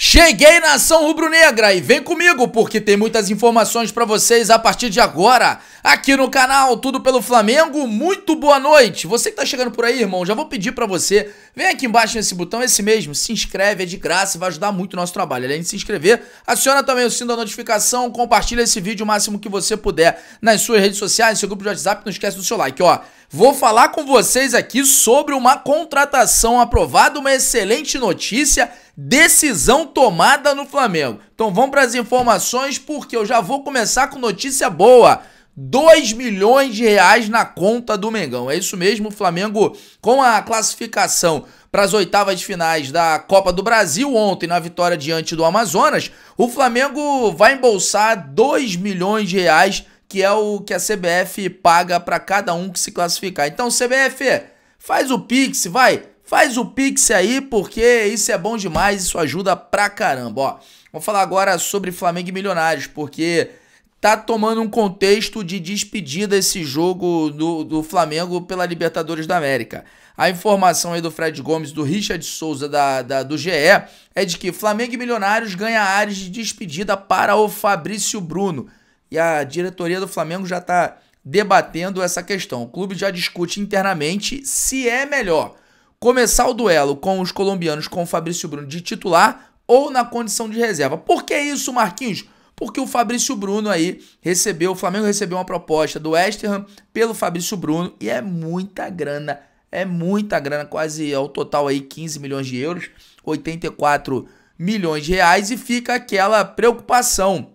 Cheguei na Ação Rubro-Negra e vem comigo porque tem muitas informações para vocês a partir de agora. Aqui no canal Tudo pelo Flamengo, muito boa noite. Você que tá chegando por aí, irmão, já vou pedir para você, vem aqui embaixo nesse botão, esse mesmo, se inscreve, é de graça e vai ajudar muito o nosso trabalho. Além de se inscrever, aciona também o sino da notificação, compartilha esse vídeo o máximo que você puder nas suas redes sociais, seu grupo de WhatsApp, não esquece do seu like, ó. Vou falar com vocês aqui sobre uma contratação aprovada, uma excelente notícia decisão tomada no Flamengo. Então vamos para as informações, porque eu já vou começar com notícia boa. 2 milhões de reais na conta do Mengão. É isso mesmo, o Flamengo com a classificação para as oitavas de finais da Copa do Brasil ontem na vitória diante do Amazonas, o Flamengo vai embolsar 2 milhões de reais, que é o que a CBF paga para cada um que se classificar. Então, CBF, faz o pix, vai, Faz o Pix aí, porque isso é bom demais, isso ajuda pra caramba. Ó, vamos falar agora sobre Flamengo e Milionários, porque tá tomando um contexto de despedida esse jogo do, do Flamengo pela Libertadores da América. A informação aí do Fred Gomes, do Richard Souza, da, da do GE, é de que Flamengo e Milionários ganha áreas de despedida para o Fabrício Bruno. E a diretoria do Flamengo já tá debatendo essa questão. O clube já discute internamente se é melhor começar o duelo com os colombianos com o Fabrício Bruno de titular ou na condição de reserva. Por que isso, Marquinhos? Porque o Fabrício Bruno aí recebeu, o Flamengo recebeu uma proposta do West Ham pelo Fabrício Bruno e é muita grana, é muita grana, quase ao total aí 15 milhões de euros, 84 milhões de reais e fica aquela preocupação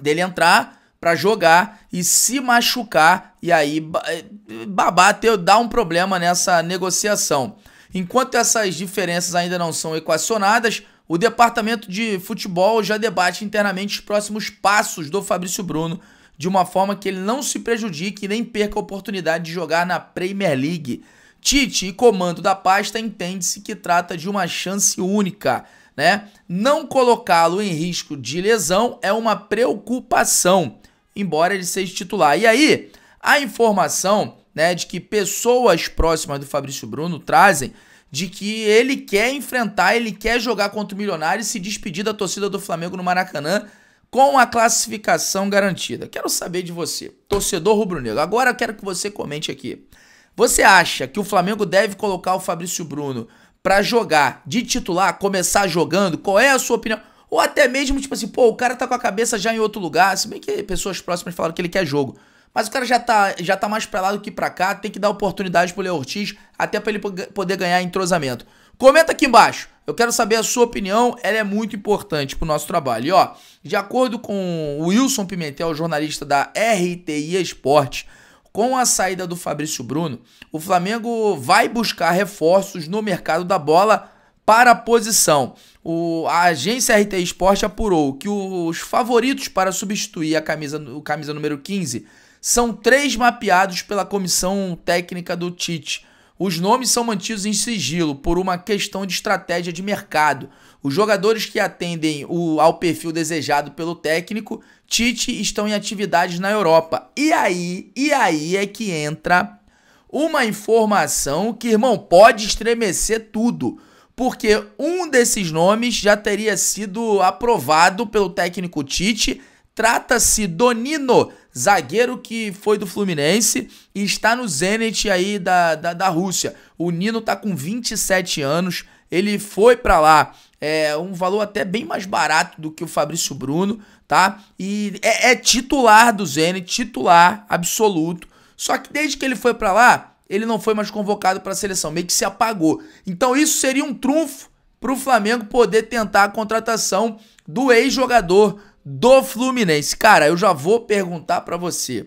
dele entrar para jogar e se machucar e aí eh, babar ter, dar um problema nessa negociação. Enquanto essas diferenças ainda não são equacionadas, o departamento de futebol já debate internamente os próximos passos do Fabrício Bruno de uma forma que ele não se prejudique e nem perca a oportunidade de jogar na Premier League. Tite e comando da pasta entende-se que trata de uma chance única, né? Não colocá-lo em risco de lesão é uma preocupação embora ele seja titular. E aí, a informação né, de que pessoas próximas do Fabrício Bruno trazem de que ele quer enfrentar, ele quer jogar contra o Milionário e se despedir da torcida do Flamengo no Maracanã com a classificação garantida. Quero saber de você, torcedor rubro-negro. Agora eu quero que você comente aqui. Você acha que o Flamengo deve colocar o Fabrício Bruno para jogar de titular, começar jogando? Qual é a sua opinião? Ou até mesmo, tipo assim, pô, o cara tá com a cabeça já em outro lugar, se bem que pessoas próximas falaram que ele quer jogo. Mas o cara já tá, já tá mais pra lá do que pra cá, tem que dar oportunidade pro Léo Ortiz, até pra ele poder ganhar entrosamento. Comenta aqui embaixo, eu quero saber a sua opinião, ela é muito importante pro nosso trabalho. E ó, de acordo com o Wilson Pimentel, jornalista da RTI Esporte com a saída do Fabrício Bruno, o Flamengo vai buscar reforços no mercado da bola para a posição o, a agência RT Esporte apurou que os favoritos para substituir a camisa, o camisa número 15 são três mapeados pela comissão técnica do Tite. Os nomes são mantidos em sigilo por uma questão de estratégia de mercado. Os jogadores que atendem o, ao perfil desejado pelo técnico Tite estão em atividades na Europa. E aí, e aí é que entra uma informação que, irmão, pode estremecer tudo porque um desses nomes já teria sido aprovado pelo técnico Tite. Trata-se do Nino, zagueiro que foi do Fluminense e está no Zenit aí da, da, da Rússia. O Nino tá com 27 anos, ele foi para lá é um valor até bem mais barato do que o Fabrício Bruno, tá? E é, é titular do Zenit, titular absoluto. Só que desde que ele foi para lá, ele não foi mais convocado para a seleção, meio que se apagou. Então isso seria um trunfo para o Flamengo poder tentar a contratação do ex-jogador do Fluminense. Cara, eu já vou perguntar para você.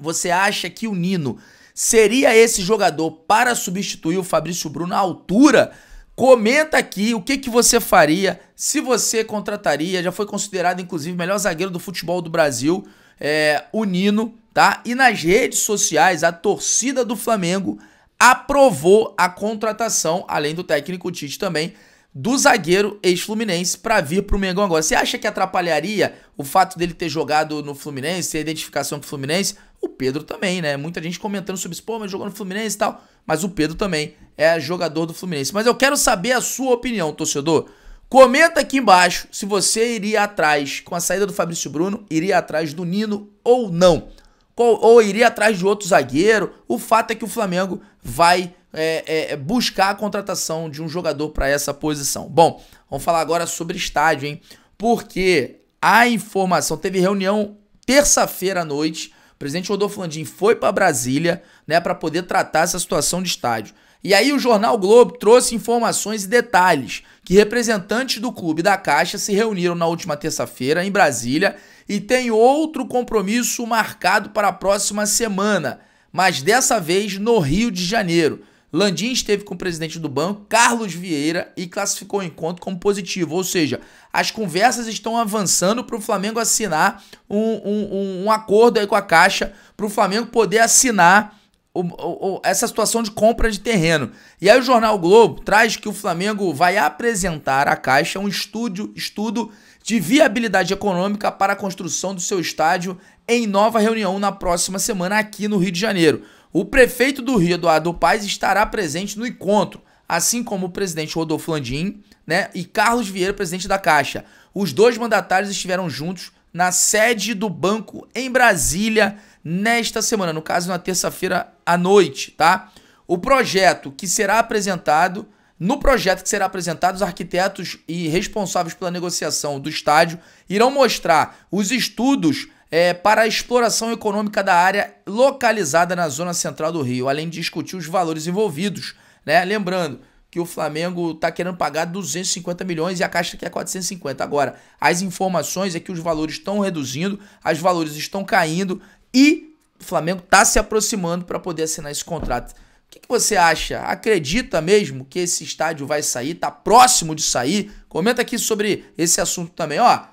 Você acha que o Nino seria esse jogador para substituir o Fabrício Bruno à altura? Comenta aqui o que, que você faria, se você contrataria, já foi considerado inclusive melhor zagueiro do futebol do Brasil, é, o Nino, tá? E nas redes sociais, a torcida do Flamengo aprovou a contratação, além do técnico Tite também, do zagueiro ex-fluminense para vir para o Mengão agora. Você acha que atrapalharia o fato dele ter jogado no Fluminense, ter identificação com o Fluminense? O Pedro também, né? Muita gente comentando sobre isso, pô, mas jogou no Fluminense e tal. Mas o Pedro também é jogador do Fluminense. Mas eu quero saber a sua opinião, torcedor. Comenta aqui embaixo se você iria atrás, com a saída do Fabrício Bruno, iria atrás do Nino ou não ou iria atrás de outro zagueiro. O fato é que o Flamengo vai é, é, é buscar a contratação de um jogador para essa posição. Bom, vamos falar agora sobre estádio, hein? Porque a informação teve reunião terça-feira à noite. O presidente Rodolfo Landim foi para Brasília, né, para poder tratar essa situação de estádio. E aí o jornal Globo trouxe informações e detalhes que representantes do clube da Caixa se reuniram na última terça-feira em Brasília e tem outro compromisso marcado para a próxima semana, mas dessa vez no Rio de Janeiro. Landim esteve com o presidente do banco, Carlos Vieira, e classificou o encontro como positivo. Ou seja, as conversas estão avançando para o Flamengo assinar um, um, um, acordo aí com a Caixa, para o Flamengo poder assinar o, o, o, essa situação de compra de terreno. E aí o Jornal Globo traz que o Flamengo vai apresentar à Caixa um estúdio, estudo de viabilidade econômica para a construção do seu estádio em nova reunião na próxima semana aqui no Rio de Janeiro. O prefeito do Rio, Eduardo Paes, estará presente no encontro, assim como o presidente Rodolfo Landim né, e Carlos Vieira, presidente da Caixa. Os dois mandatários estiveram juntos na sede do banco em Brasília nesta semana, no caso na terça-feira à noite, tá? O projeto que será apresentado no projeto que será apresentado, os arquitetos e responsáveis pela negociação do estádio irão mostrar os estudos é, para a exploração econômica da área localizada na zona central do Rio, além de discutir os valores envolvidos. Né? Lembrando, que o Flamengo está querendo pagar 250 milhões e a Caixa quer 450. Agora, as informações é que os valores estão reduzindo, os valores estão caindo e o Flamengo está se aproximando para poder assinar esse contrato. O que, que você acha? Acredita mesmo que esse estádio vai sair? Tá próximo de sair? Comenta aqui sobre esse assunto também, ó.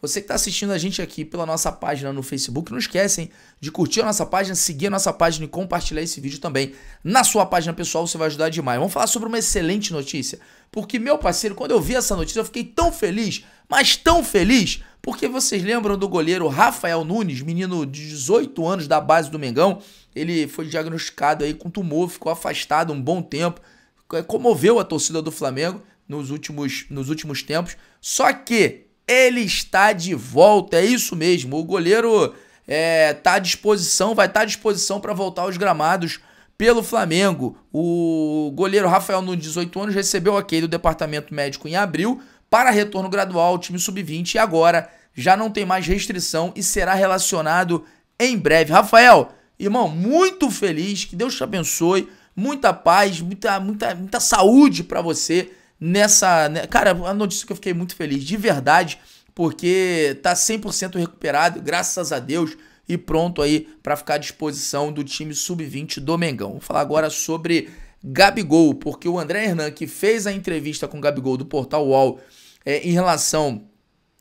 Você que está assistindo a gente aqui pela nossa página no Facebook, não esquecem de curtir a nossa página, seguir a nossa página e compartilhar esse vídeo também. Na sua página pessoal, você vai ajudar demais. Vamos falar sobre uma excelente notícia. Porque, meu parceiro, quando eu vi essa notícia, eu fiquei tão feliz, mas tão feliz, porque vocês lembram do goleiro Rafael Nunes, menino de 18 anos da base do Mengão. Ele foi diagnosticado aí com tumor, ficou afastado um bom tempo. É, comoveu a torcida do Flamengo nos últimos, nos últimos tempos. Só que ele está de volta, é isso mesmo. O goleiro está é, tá à disposição, vai estar tá à disposição para voltar aos gramados pelo Flamengo. O goleiro Rafael Nunes, 18 anos, recebeu OK do departamento médico em abril para retorno gradual ao time sub-20 e agora já não tem mais restrição e será relacionado em breve. Rafael, irmão, muito feliz, que Deus te abençoe, muita paz, muita muita muita saúde para você nessa, né, cara, a notícia que eu fiquei muito feliz, de verdade, porque tá 100% recuperado, graças a Deus e pronto aí para ficar à disposição do time sub-20 do Mengão. Vou falar agora sobre Gabigol, porque o André Hernan, que fez a entrevista com o Gabigol do Portal UOL é, em relação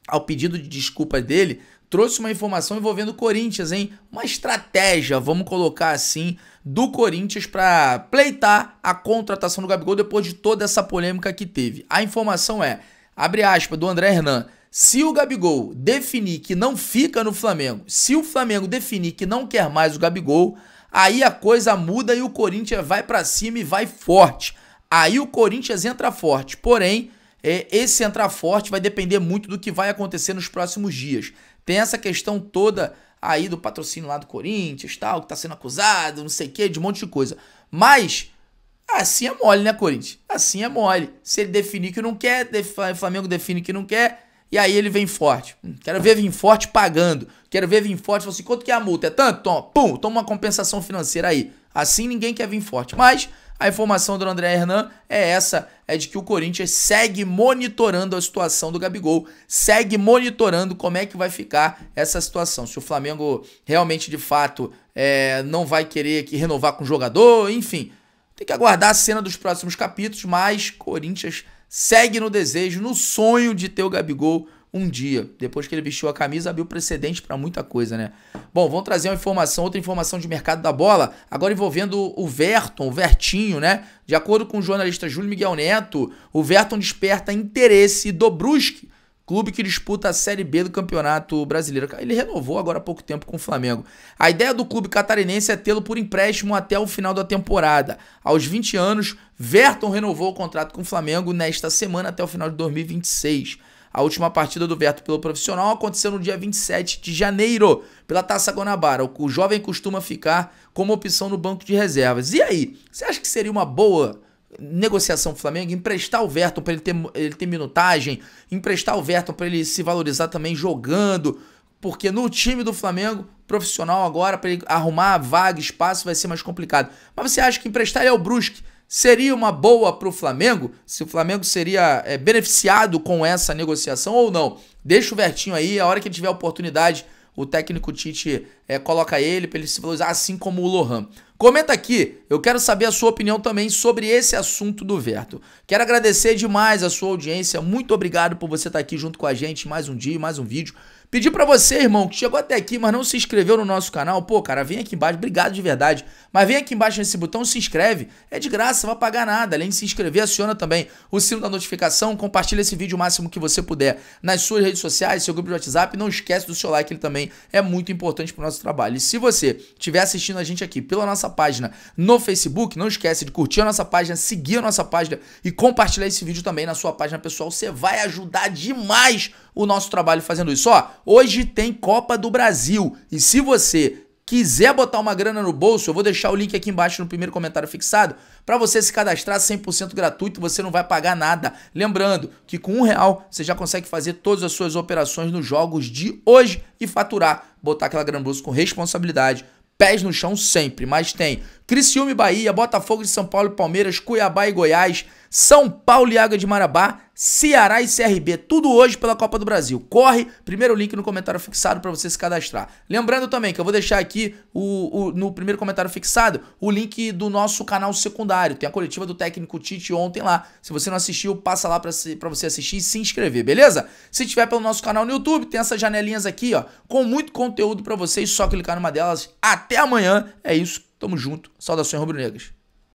ao pedido de desculpa dele, trouxe uma informação envolvendo o Corinthians, hein? Uma estratégia, vamos colocar assim, do Corinthians para pleitar a contratação do Gabigol depois de toda essa polêmica que teve. A informação é, abre aspas, do André Hernan. Se o Gabigol definir que não fica no Flamengo, se o Flamengo definir que não quer mais o Gabigol, aí a coisa muda e o Corinthians vai para cima e vai forte. Aí o Corinthians entra forte. Porém, é, esse entrar forte vai depender muito do que vai acontecer nos próximos dias. Tem essa questão toda aí do patrocínio lá do Corinthians, tal, que tá sendo acusado, não sei o que, de um monte de coisa. Mas assim é mole, né, Corinthians? Assim é mole. Se ele definir que não quer, o Flamengo define que não quer, e aí ele vem forte. quero ver vir forte pagando. Quero ver vir forte. Fala assim, quanto que é a multa? É tanto? Toma, pum, toma uma compensação financeira aí. Assim ninguém quer vir forte. Mas a informação do André Hernan é essa, é de que o Corinthians segue monitorando a situação do Gabigol, segue monitorando como é que vai ficar essa situação. Se o Flamengo realmente, de fato, é, não vai querer que renovar com o jogador, enfim. Tem que aguardar a cena dos próximos capítulos, mas Corinthians segue no desejo, no sonho de ter o Gabigol um dia. Depois que ele vestiu a camisa, abriu precedente para muita coisa, né? Bom, vamos trazer uma informação, outra informação de mercado da bola, agora envolvendo o Verton, o Vertinho, né? De acordo com o jornalista Júlio Miguel Neto, o Verton desperta interesse do Brusque clube que disputa a Série B do Campeonato Brasileiro. Ele renovou agora há pouco tempo com o Flamengo. A ideia do clube catarinense é tê-lo por empréstimo até o final da temporada. Aos 20 anos, Verton renovou o contrato com o Flamengo nesta semana até o final de 2026. A última partida do Verto pelo profissional aconteceu no dia 27 de janeiro, pela Taça Guanabara. O jovem costuma ficar como opção no banco de reservas. E aí, você acha que seria uma boa negociação Flamengo, emprestar o Verton para ele ter, ele ter minutagem, emprestar o Verton para ele se valorizar também jogando, porque no time do Flamengo, profissional agora, para ele arrumar vaga, espaço, vai ser mais complicado. Mas você acha que emprestar ele ao Brusque seria uma boa para o Flamengo? Se o Flamengo seria é, beneficiado com essa negociação ou não? Deixa o Vertinho aí, a hora que ele tiver oportunidade o técnico Tite é, coloca ele para ele se valorizar, assim como o Lohan. Comenta aqui, eu quero saber a sua opinião também sobre esse assunto do Verto. Quero agradecer demais a sua audiência, muito obrigado por você estar tá aqui junto com a gente mais um dia, mais um vídeo. Pedi para você, irmão, que chegou até aqui, mas não se inscreveu no nosso canal, pô, cara, vem aqui embaixo, obrigado de verdade. Mas vem aqui embaixo nesse botão, se inscreve. É de graça, não vai pagar nada. Além de se inscrever, aciona também o sino da notificação, compartilha esse vídeo o máximo que você puder nas suas redes sociais, seu grupo de WhatsApp. Não esquece do seu like, ele também é muito importante pro nosso trabalho. E se você estiver assistindo a gente aqui pela nossa página no Facebook, não esquece de curtir a nossa página, seguir a nossa página e compartilhar esse vídeo também na sua página pessoal. Você vai ajudar demais o nosso trabalho fazendo isso. Ó, hoje tem Copa do Brasil e se você quiser botar uma grana no bolso, eu vou deixar o link aqui embaixo no primeiro comentário fixado para você se cadastrar 100% gratuito, você não vai pagar nada. Lembrando que com um real você já consegue fazer todas as suas operações nos jogos de hoje e faturar, botar aquela grana no bolso com responsabilidade, pés no chão sempre, mas tem Criciúma Bahia, Botafogo de São Paulo e Palmeiras, Cuiabá e Goiás, São Paulo e Água de Marabá, Ceará e CRB. Tudo hoje pela Copa do Brasil. Corre, primeiro link no comentário fixado para você se cadastrar. Lembrando também que eu vou deixar aqui o, o, no primeiro comentário fixado o link do nosso canal secundário. Tem a coletiva do técnico Tite ontem lá. Se você não assistiu, passa lá para você assistir e se inscrever, beleza? Se tiver pelo nosso canal no YouTube, tem essas janelinhas aqui, ó, com muito conteúdo para vocês. Só clicar numa delas. Até amanhã. É isso. Tamo junto. Saudações rubro-negras.